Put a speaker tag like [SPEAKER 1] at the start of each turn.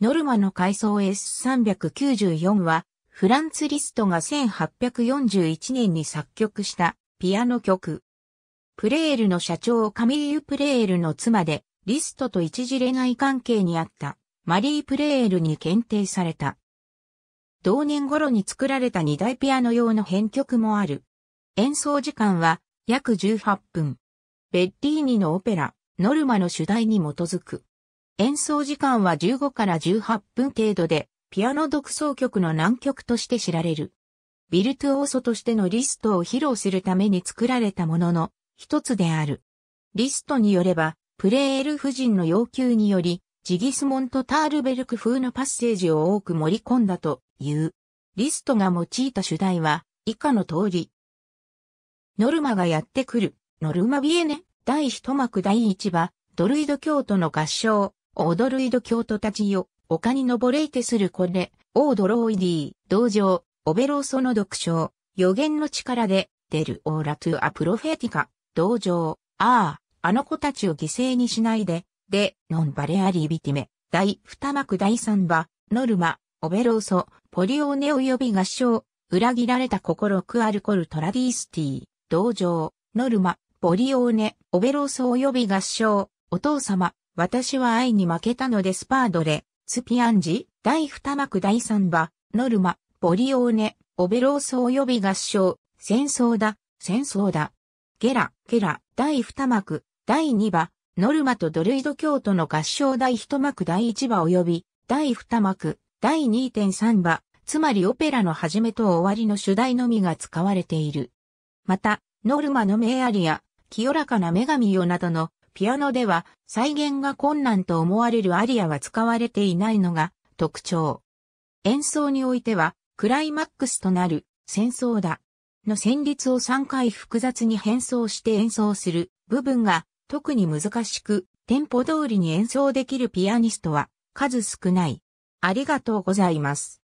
[SPEAKER 1] ノルマの階層 S394 は、フランツ・リストが1841年に作曲したピアノ曲。プレールの社長カミーユ・プレールの妻で、リストと一時恋愛関係にあったマリー・プレールに検定された。同年頃に作られた2台ピアノ用の編曲もある。演奏時間は約18分。ベッディーニのオペラ、ノルマの主題に基づく。演奏時間は15から18分程度で、ピアノ独奏曲の難曲として知られる。ビルトオーソとしてのリストを披露するために作られたものの一つである。リストによれば、プレーエル夫人の要求により、ジギスモント・タールベルク風のパッセージを多く盛り込んだという。リストが用いた主題は、以下の通り。ノルマがやってくる、ノルマビエネ、第一幕第一話、ドルイド教徒の合唱、踊る井戸教徒たちよ、丘に登れいてするこれ、オードロイディ、道場、オベローソの読書、予言の力で、出るオーラトゥアプロフェティカ、道場、ああ、あの子たちを犠牲にしないで、で、ノンバレアリービティメ、第二幕第三話、ノルマ、オベローソ、ポリオーネ及び合唱、裏切られた心クアルコルトラディースティ、道場、ノルマ、ポリオーネ、オベローソ及び合唱、お父様、私は愛に負けたのでスパードレ、スピアンジ、第二幕第三場、ノルマ、ボリオーネ、オベローソ及び合唱、戦争だ、戦争だ。ゲラ、ゲラ、第二幕、第二場、ノルマとドルイド教徒の合唱第一幕第一場及び、第二幕、第2.3場。つまりオペラの始めと終わりの主題のみが使われている。また、ノルマのメアリア、清らかな女神よなどのピアノでは再現が困難と思われるアリアは使われていないのが特徴。演奏においては、クライマックスとなる戦争だの旋律を3回複雑に変装して演奏する部分が特に難しく、テンポ通りに演奏できるピアニストは数少ない。ありがとうございます。